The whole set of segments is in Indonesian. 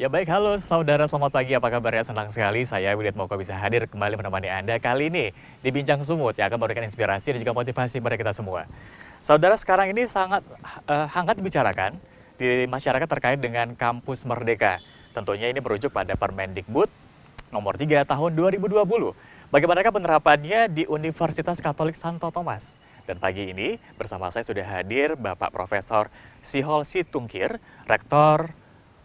Ya baik, halo saudara, selamat pagi. Apa kabarnya? Senang sekali saya William Moko bisa hadir kembali menemani Anda kali ini di Bincang Sumut ya akan memberikan inspirasi dan juga motivasi kepada kita semua. Saudara, sekarang ini sangat uh, hangat dibicarakan di masyarakat terkait dengan kampus merdeka. Tentunya ini merujuk pada Permendikbud nomor 3 tahun 2020. Bagaimanakah penerapannya di Universitas Katolik Santo Thomas? Dan pagi ini bersama saya sudah hadir Bapak Profesor Sihol Situngkir, Rektor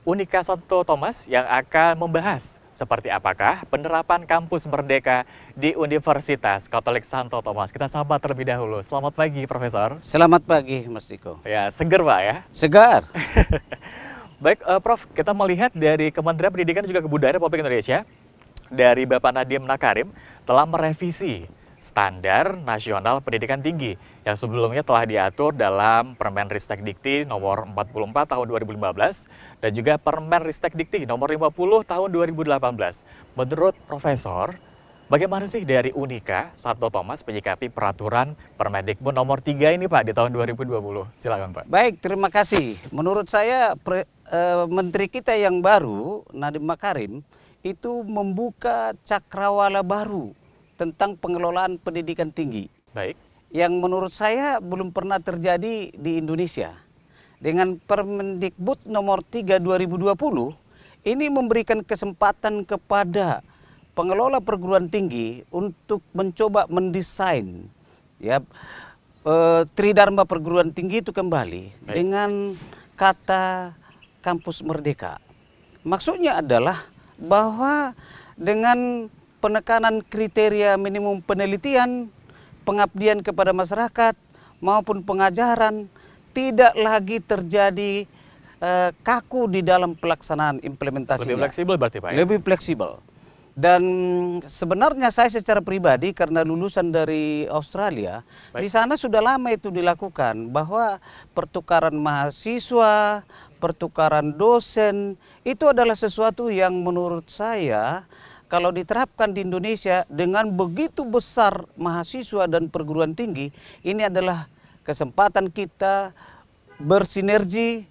Unika Santo Thomas yang akan membahas seperti apakah penerapan kampus merdeka di Universitas Katolik Santo Thomas. Kita sapa terlebih dahulu. Selamat pagi, Profesor. Selamat pagi, Mas Diko. Ya, seger, Pak ya? Segar. Baik, uh, Prof, kita melihat dari Kementerian Pendidikan juga Kebudayaan Republik Indonesia, dari Bapak Nadiem Nakarim, telah merevisi standar nasional pendidikan tinggi yang sebelumnya telah diatur dalam Permen Ristek Dikti nomor 44 tahun 2015 dan juga Permen Ristek Dikti nomor 50 tahun 2018. Menurut Profesor, bagaimana sih dari Unika Sabto Thomas menyikapi peraturan Permendikbud nomor 3 ini Pak di tahun 2020? Silakan Pak. Baik, terima kasih. Menurut saya pre, e, menteri kita yang baru Nadiem Makarim itu membuka cakrawala baru tentang pengelolaan pendidikan tinggi. Baik. Yang menurut saya belum pernah terjadi di Indonesia. Dengan Permendikbud nomor 3 2020 ini memberikan kesempatan kepada pengelola perguruan tinggi untuk mencoba mendesain ya eh, tridharma perguruan tinggi itu kembali Baik. dengan kata kampus merdeka. Maksudnya adalah bahwa dengan penekanan kriteria minimum penelitian, pengabdian kepada masyarakat, maupun pengajaran tidak lagi terjadi eh, kaku di dalam pelaksanaan implementasi. Lebih fleksibel berarti Pak ya? Lebih fleksibel. Dan sebenarnya saya secara pribadi karena lulusan dari Australia, Baik. di sana sudah lama itu dilakukan bahwa pertukaran mahasiswa, pertukaran dosen itu adalah sesuatu yang menurut saya kalau diterapkan di Indonesia dengan begitu besar mahasiswa dan perguruan tinggi, ini adalah kesempatan kita bersinergi,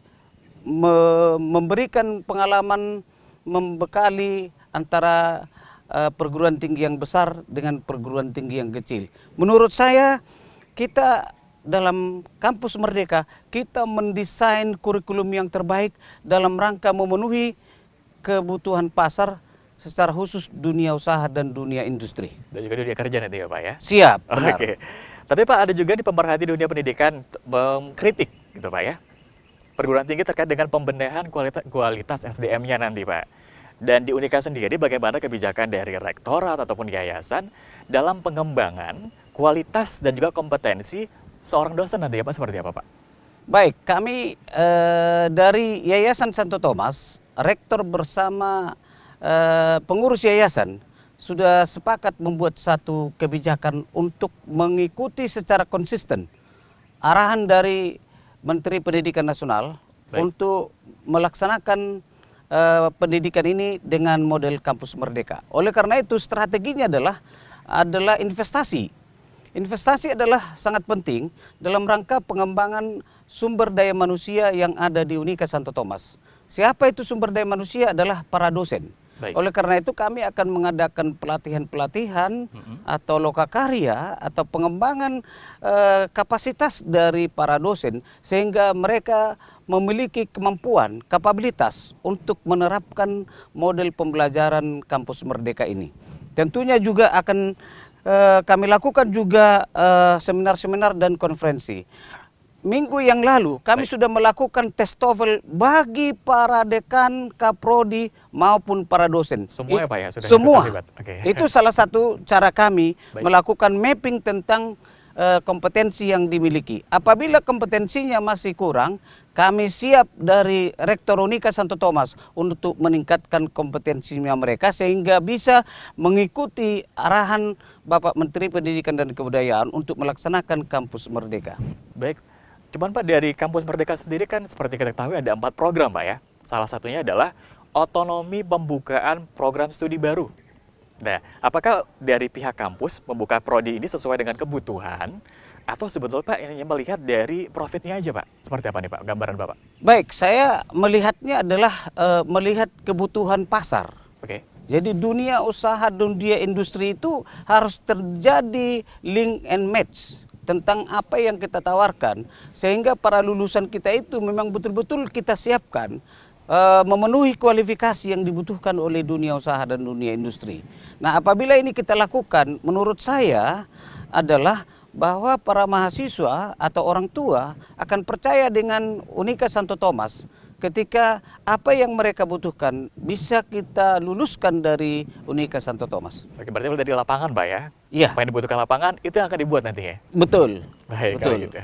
me memberikan pengalaman membekali antara uh, perguruan tinggi yang besar dengan perguruan tinggi yang kecil. Menurut saya, kita dalam kampus Merdeka, kita mendesain kurikulum yang terbaik dalam rangka memenuhi kebutuhan pasar secara khusus dunia usaha dan dunia industri. Dan juga dunia kerja nanti ya Pak ya? Siap, benar. Oke. Tapi Pak ada juga di pemerhati dunia pendidikan mengkritik gitu Pak ya? Perguruan tinggi terkait dengan pembenahan kualitas, kualitas SDM-nya nanti Pak. Dan di Unika sendiri bagaimana kebijakan dari rektorat ataupun yayasan dalam pengembangan kualitas dan juga kompetensi seorang dosen nanti ya Pak seperti apa Pak? Baik, kami eh, dari Yayasan Santo Thomas, rektor bersama Eh, pengurus yayasan sudah sepakat membuat satu kebijakan untuk mengikuti secara konsisten arahan dari Menteri Pendidikan Nasional Baik. untuk melaksanakan uh, pendidikan ini dengan model kampus merdeka. Oleh karena itu strateginya adalah adalah investasi. Investasi adalah sangat penting dalam rangka pengembangan sumber daya manusia yang ada di Unika Santo Thomas. Siapa itu sumber daya manusia adalah para dosen. Baik. Oleh karena itu kami akan mengadakan pelatihan-pelatihan hmm. atau lokakarya atau pengembangan eh, kapasitas dari para dosen sehingga mereka memiliki kemampuan, kapabilitas untuk menerapkan model pembelajaran kampus merdeka ini. Tentunya juga akan eh, kami lakukan juga eh, seminar-seminar dan konferensi minggu yang lalu kami Baik. sudah melakukan tes TOEFL bagi para dekan, kaprodi maupun para dosen. Semua ya Pak ya sudah Semua. Okay. Itu salah satu cara kami Baik. melakukan mapping tentang uh, kompetensi yang dimiliki. Apabila kompetensinya masih kurang, kami siap dari Rektor Unika Santo Thomas untuk meningkatkan kompetensinya mereka sehingga bisa mengikuti arahan Bapak Menteri Pendidikan dan Kebudayaan untuk melaksanakan kampus merdeka. Baik, Cuman Pak dari kampus Merdeka sendiri kan seperti kita ketahui ada empat program Pak ya. Salah satunya adalah otonomi pembukaan program studi baru. Nah, apakah dari pihak kampus membuka prodi ini sesuai dengan kebutuhan atau sebetulnya Pak ini melihat dari profitnya aja Pak? Seperti apa nih Pak gambaran Bapak? Baik, saya melihatnya adalah e, melihat kebutuhan pasar. Oke. Okay. Jadi dunia usaha dunia industri itu harus terjadi link and match tentang apa yang kita tawarkan sehingga para lulusan kita itu memang betul-betul kita siapkan eh, memenuhi kualifikasi yang dibutuhkan oleh dunia usaha dan dunia industri. Nah, apabila ini kita lakukan menurut saya adalah bahwa para mahasiswa atau orang tua akan percaya dengan Unika Santo Thomas ketika apa yang mereka butuhkan bisa kita luluskan dari Unika Santo Thomas. Oke, berarti dari lapangan, Pak ya? Iya. Apa yang dibutuhkan lapangan itu yang akan dibuat nantinya. Betul. Baik, Betul. kalau gitu.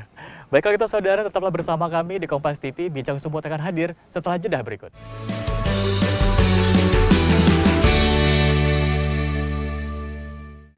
Baik, kalau gitu, saudara tetaplah bersama kami di Kompas TV bincang semua akan hadir setelah jeda berikut.